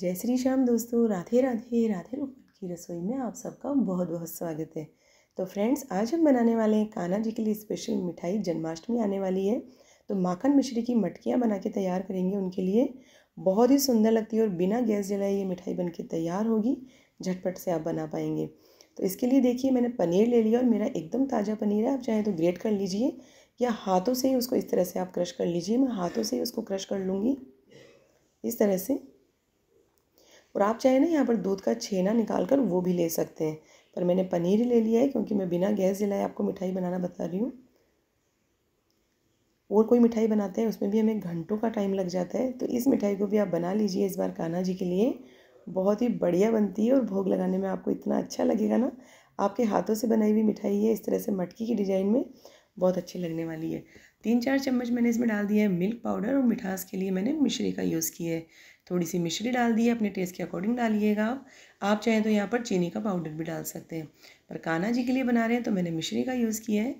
जय श्री श्याम दोस्तों राधे राधे राधे रूपम की रसोई में आप सबका बहुत बहुत स्वागत है तो फ्रेंड्स आज हम बनाने वाले हैं कान्हा जी के लिए स्पेशल मिठाई जन्माष्टमी आने वाली है तो माखन मिश्री की मटकियाँ बना के तैयार करेंगे उनके लिए बहुत ही सुंदर लगती है और बिना गैस जलाए ये मिठाई बन के तैयार होगी झटपट से आप बना पाएंगे तो इसके लिए देखिए मैंने पनीर ले लिया और मेरा एकदम ताज़ा पनीर है आप चाहें तो ग्रेट कर लीजिए या हाथों से ही उसको इस तरह से आप क्रश कर लीजिए मैं हाथों से ही उसको क्रश कर लूँगी इस तरह से और आप चाहे ना यहाँ पर दूध का छेना निकाल कर वो भी ले सकते हैं पर मैंने पनीर ही ले लिया है क्योंकि मैं बिना गैस जलाए आपको मिठाई बनाना बता रही हूँ और कोई मिठाई बनाते हैं उसमें भी हमें घंटों का टाइम लग जाता है तो इस मिठाई को भी आप बना लीजिए इस बार कान्हा जी के लिए बहुत ही बढ़िया बनती है और भोग लगाने में आपको इतना अच्छा लगेगा ना आपके हाथों से बनाई हुई मिठाई है इस तरह से मटकी की डिज़ाइन में बहुत अच्छी लगने वाली है तीन चार चम्मच मैंने इसमें डाल दिया है मिल्क पाउडर और मिठास के लिए मैंने मिश्री का यूज़ किया है थोड़ी सी मिश्री डाल दी है अपने टेस्ट के अकॉर्डिंग डालिएगा आप आप चाहें तो यहाँ पर चीनी का पाउडर भी डाल सकते हैं पर कान्हा जी के लिए बना रहे हैं तो मैंने मिश्री का यूज़ किया है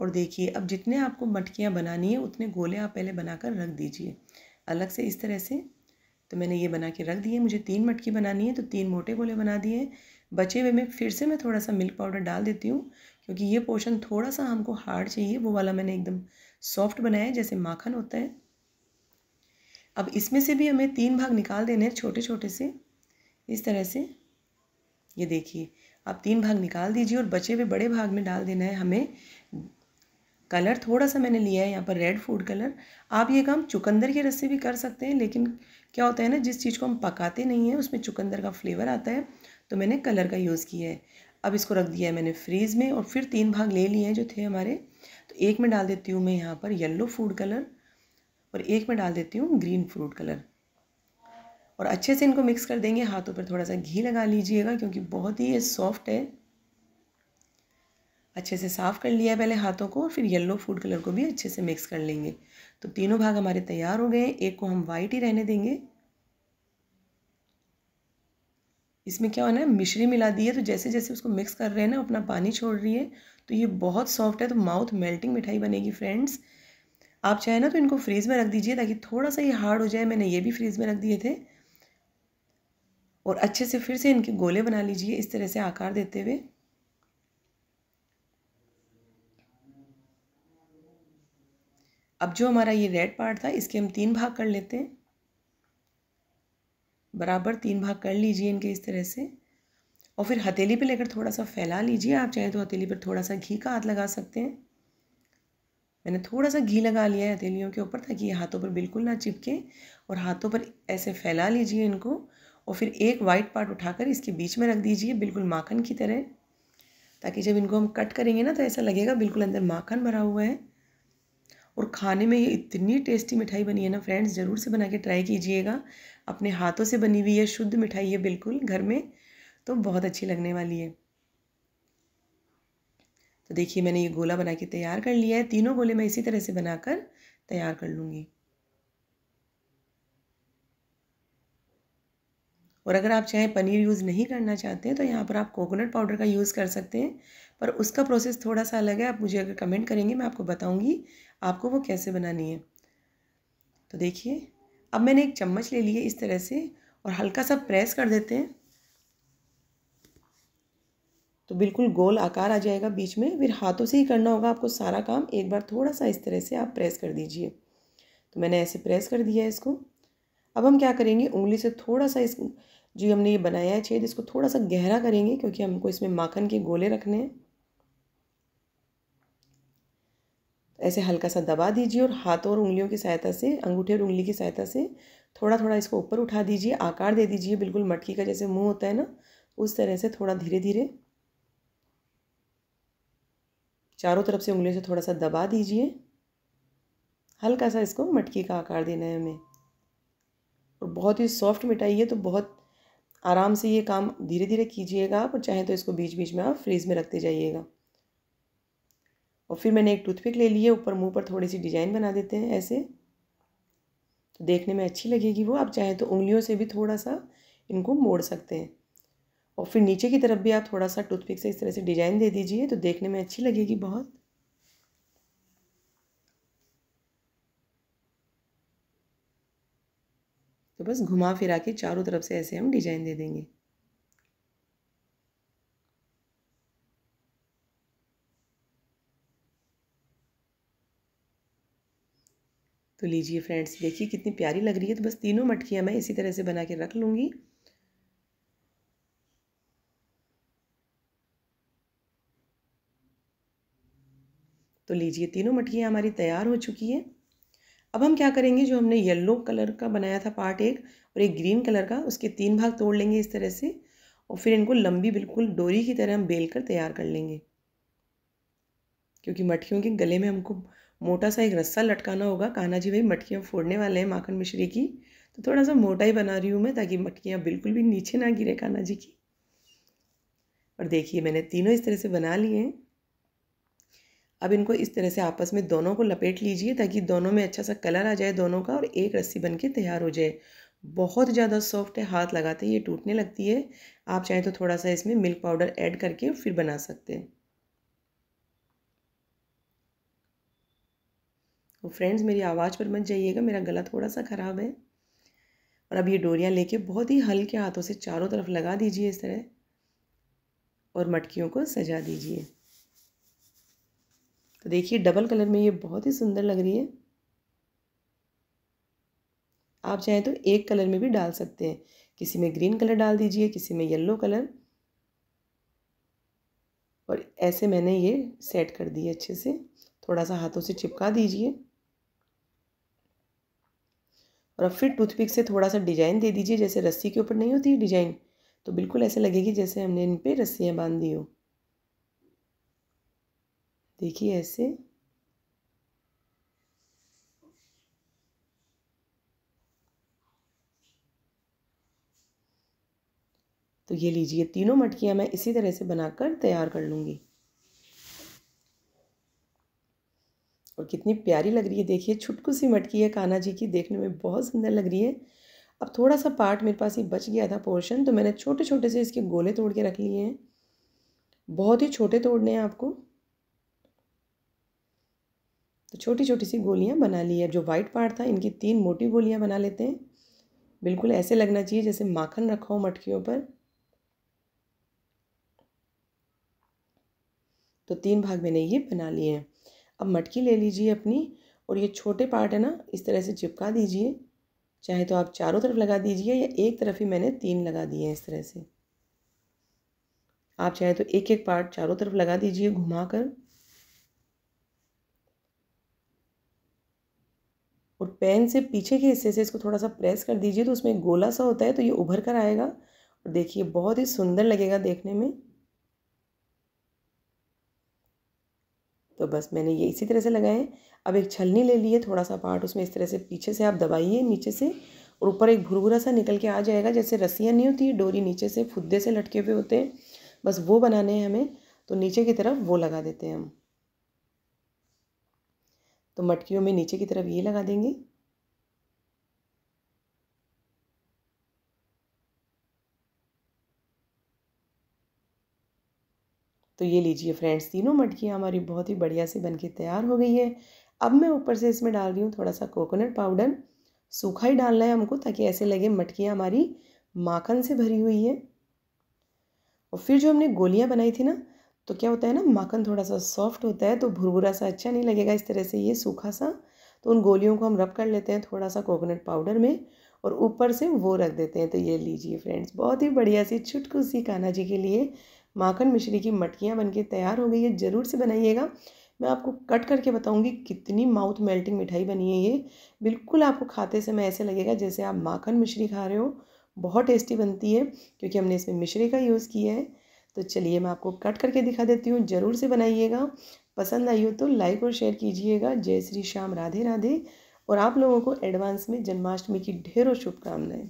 और देखिए अब जितने आपको मटकियाँ बनानी है उतने गोले आप पहले बनाकर रख दीजिए अलग से इस तरह से तो मैंने ये बना के रख दिए मुझे तीन मटकी बनानी है तो तीन मोटे गोले बना दिए बचे हुए में फिर से मैं थोड़ा सा मिल्क पाउडर डाल देती हूँ क्योंकि ये पोर्शन थोड़ा सा हमको हार्ड चाहिए वो वाला मैंने एकदम सॉफ्ट बनाया जैसे माखन होता है अब इसमें से भी हमें तीन भाग निकाल देने हैं छोटे छोटे से इस तरह से ये देखिए आप तीन भाग निकाल दीजिए और बचे हुए बड़े भाग में डाल देना है हमें कलर थोड़ा सा मैंने लिया है यहाँ पर रेड फूड कलर आप ये काम चुकंदर के रस से भी कर सकते हैं लेकिन क्या होता है ना जिस चीज़ को हम पकाते नहीं हैं उसमें चुकंदर का फ्लेवर आता है तो मैंने कलर का यूज़ किया है अब इसको रख दिया है मैंने फ्रीज़ में और फिर तीन भाग ले लिए हैं जो थे हमारे तो एक में डाल देती हूँ मैं यहाँ पर येलो फूड कलर और एक में डाल देती हूँ ग्रीन फ्रूट कलर और अच्छे से इनको मिक्स कर देंगे हाथों पर थोड़ा सा घी लगा लीजिएगा क्योंकि बहुत ही ये सॉफ्ट है अच्छे से साफ़ कर लिया पहले हाथों को फिर येलो फूड कलर को भी अच्छे से मिक्स कर लेंगे तो तीनों भाग हमारे तैयार हो गए एक को हम वाइट ही रहने देंगे इसमें क्या होना है मिश्री मिला दी है तो जैसे जैसे उसको मिक्स कर रहे हैं ना अपना पानी छोड़ रही है तो ये बहुत सॉफ्ट है तो माउथ मेल्टिंग मिठाई बनेगी फ्रेंड्स आप चाहे ना तो इनको फ्रीज़ में रख दीजिए ताकि थोड़ा सा ये हार्ड हो जाए मैंने ये भी फ्रीज़ में रख दिए थे और अच्छे से फिर से इनके गोले बना लीजिए इस तरह से आकार देते हुए अब जो हमारा ये रेड पार्ट था इसके हम तीन भाग कर लेते हैं बराबर तीन भाग कर लीजिए इनके इस तरह से और फिर हथेली पे लेकर थोड़ा सा फैला लीजिए आप चाहें तो हथेली पर थोड़ा सा घी का हाथ लगा सकते हैं मैंने थोड़ा सा घी लगा लिया है हथेलियों के ऊपर ताकि ये हाथों पर बिल्कुल ना चिपके और हाथों पर ऐसे फैला लीजिए इनको और फिर एक वाइट पार्ट उठाकर इसके बीच में रख दीजिए बिल्कुल माखन की तरह ताकि जब इनको हम कट करेंगे ना तो ऐसा लगेगा बिल्कुल अंदर माखन भरा हुआ है और खाने में ये इतनी टेस्टी मिठाई बनी है ना फ्रेंड्स ज़रूर से बना के ट्राई कीजिएगा अपने हाथों से बनी हुई है शुद्ध मिठाई है बिल्कुल घर में तो बहुत अच्छी लगने वाली है तो देखिए मैंने ये गोला बना के तैयार कर लिया है तीनों गोले मैं इसी तरह से बनाकर तैयार कर लूँगी और अगर आप चाहे पनीर यूज़ नहीं करना चाहते हैं तो यहाँ पर आप कोकोनट पाउडर का यूज़ कर सकते हैं पर उसका प्रोसेस थोड़ा सा अलग है आप मुझे अगर कमेंट करेंगे मैं आपको बताऊँगी आपको वो कैसे बनानी है तो देखिए अब मैंने एक चम्मच ले लिए इस तरह से और हल्का सा प्रेस कर देते हैं तो बिल्कुल गोल आकार आ जाएगा बीच में फिर हाथों से ही करना होगा आपको सारा काम एक बार थोड़ा सा इस तरह से आप प्रेस कर दीजिए तो मैंने ऐसे प्रेस कर दिया है इसको अब हम क्या करेंगे उंगली से थोड़ा सा इस जो हमने ये बनाया है छेद इसको थोड़ा सा गहरा करेंगे क्योंकि हमको इसमें माखन के गोले रखने हैं ऐसे हल्का सा दबा दीजिए और हाथों और उंगलियों की सहायता से अंगूठे और उंगली की सहायता से थोड़ा थोड़ा इसको ऊपर उठा दीजिए आकार दे दीजिए बिल्कुल मटकी का जैसे मुंह होता है ना उस तरह से थोड़ा धीरे धीरे चारों तरफ से उंगलियों से थोड़ा सा दबा दीजिए हल्का सा इसको मटकी का आकार देना है हमें और बहुत ही सॉफ्ट मिठाई है तो बहुत आराम से ये काम धीरे धीरे कीजिएगा आप और चाहे तो इसको बीच बीच में आप फ्रीज़ में रखते जाइएगा और फिर मैंने एक टूथपिक ले लिया ऊपर मुंह पर थोड़ी सी डिजाइन बना देते हैं ऐसे तो देखने में अच्छी लगेगी वो आप चाहें तो उंगलियों से भी थोड़ा सा इनको मोड़ सकते हैं और फिर नीचे की तरफ भी आप थोड़ा सा टूथपिक से इस तरह से डिजाइन दे दीजिए तो देखने में अच्छी लगेगी बहुत तो बस घुमा फिरा के चारों तरफ से ऐसे हम डिजाइन दे देंगे तो लीजिए फ्रेंड्स देखिए कितनी प्यारी लग रही है तो बस तीनों मटकियाँ मैं इसी तरह से बना के रख लूँगी तो लीजिए तीनों मटकियाँ हमारी तैयार हो चुकी है अब हम क्या करेंगे जो हमने येलो कलर का बनाया था पार्ट एक और एक ग्रीन कलर का उसके तीन भाग तोड़ लेंगे इस तरह से और फिर इनको लंबी बिल्कुल डोरी की तरह हम बेल कर तैयार कर लेंगे क्योंकि मटकियों के गले में हमको मोटा सा एक रस्सा लटकाना होगा कान्हा जी भाई मटकियाँ फोड़ने वाले हैं माखन मिश्री की तो थोड़ा सा मोटा ही बना रही हूँ मैं ताकि मटकियाँ बिल्कुल भी नीचे ना गिरे कान्हा जी की और देखिए मैंने तीनों इस तरह से बना लिए हैं अब इनको इस तरह से आपस में दोनों को लपेट लीजिए ताकि दोनों में अच्छा सा कलर आ जाए दोनों का और एक रस्सी बन के तैयार हो जाए बहुत ज़्यादा सॉफ्ट है हाथ लगाते ही ये टूटने लगती है आप चाहें तो थोड़ा सा इसमें मिल्क पाउडर ऐड करके फिर बना सकते हैं फ्रेंड्स मेरी आवाज़ पर मत जाइएगा मेरा गला थोड़ा सा ख़राब है और अब ये डोरियाँ लेके बहुत ही हल्के हाथों से चारों तरफ लगा दीजिए इस तरह और मटकियों को सजा दीजिए तो देखिए डबल कलर में ये बहुत ही सुंदर लग रही है आप चाहें तो एक कलर में भी डाल सकते हैं किसी में ग्रीन कलर डाल दीजिए किसी में येलो कलर और ऐसे मैंने ये सेट कर दिए अच्छे से थोड़ा सा हाथों से चिपका दीजिए और अब फिर टूथपिक से थोड़ा सा डिजाइन दे दीजिए जैसे रस्सी के ऊपर नहीं होती डिजाइन तो बिल्कुल ऐसे लगेगी जैसे हमने इन पर रस्सियाँ बांध दी हो देखिए ऐसे तो ये लीजिए तीनों मटकियाँ मैं इसी तरह से बनाकर तैयार कर लूँगी कितनी प्यारी लग रही है देखिए छुटकू सी मटकी है कान्हा जी की देखने में बहुत सुंदर लग रही है अब थोड़ा सा पार्ट मेरे पास ये बच गया था पोर्शन तो मैंने छोटे छोटे से इसके गोले तोड़ के रख लिए हैं बहुत ही छोटे तोड़ने हैं आपको तो छोटी छोटी सी गोलियां बना ली है जो वाइट पार्ट था इनकी तीन मोटी गोलियां बना लेते हैं बिल्कुल ऐसे लगना चाहिए जैसे माखन रखा हो मटकियों पर तो तीन भाग मैंने ये बना लिए हैं अब मटकी ले लीजिए अपनी और ये छोटे पार्ट है ना इस तरह से चिपका दीजिए चाहे तो आप चारों तरफ लगा दीजिए या एक तरफ ही मैंने तीन लगा दिए हैं इस तरह से आप चाहे तो एक एक पार्ट चारों तरफ लगा दीजिए घुमा कर और पेन से पीछे के हिस्से से इसको थोड़ा सा प्रेस कर दीजिए तो उसमें गोला सा होता है तो ये उभर कर आएगा और देखिए बहुत ही सुंदर लगेगा देखने में तो बस मैंने ये इसी तरह से लगाए अब एक छलनी ले ली है थोड़ा सा पार्ट उसमें इस तरह से पीछे से आप दबाइए नीचे से और ऊपर एक भुरभुरा सा निकल के आ जाएगा जैसे रस्सियाँ नहीं होती डोरी नीचे से फुद्दे से लटके हुए होते हैं बस वो बनाने हैं हमें तो नीचे की तरफ वो लगा देते हैं हम तो मटकियों में नीचे की तरफ ये लगा देंगे तो ये लीजिए फ्रेंड्स तीनों मटकियाँ हमारी बहुत ही बढ़िया से बन के तैयार हो गई है अब मैं ऊपर से इसमें डाल रही हूँ थोड़ा सा कोकोनट पाउडर सूखा ही डालना है हमको ताकि ऐसे लगे मटकियाँ हमारी माखन से भरी हुई है और फिर जो हमने गोलियाँ बनाई थी ना तो क्या होता है ना माखन थोड़ा सा सॉफ्ट होता है तो भुरभुरा सा अच्छा नहीं लगेगा इस तरह से ये सूखा सा तो उन गोलियों को हम रब कर लेते हैं थोड़ा सा कोकोनट पाउडर में और ऊपर से वो रख देते हैं तो ये लीजिए फ्रेंड्स बहुत ही बढ़िया सी छुटकुसी सी कान्हा जी के लिए माखन मिश्री की मटकियाँ बनके तैयार हो गई है ज़रूर से बनाइएगा मैं आपको कट करके बताऊंगी कितनी माउथ मेल्टिंग मिठाई बनी है ये बिल्कुल आपको खाते समय ऐसे लगेगा जैसे आप माखन मिश्री खा रहे हो बहुत टेस्टी बनती है क्योंकि हमने इसमें मिश्री का यूज़ किया है तो चलिए मैं आपको कट करके दिखा देती हूँ ज़रूर से बनाइएगा पसंद आई हो तो लाइक और शेयर कीजिएगा जय श्री श्याम राधे राधे और आप लोगों को एडवांस में जन्माष्टमी की ढेरों शुभकामनाएं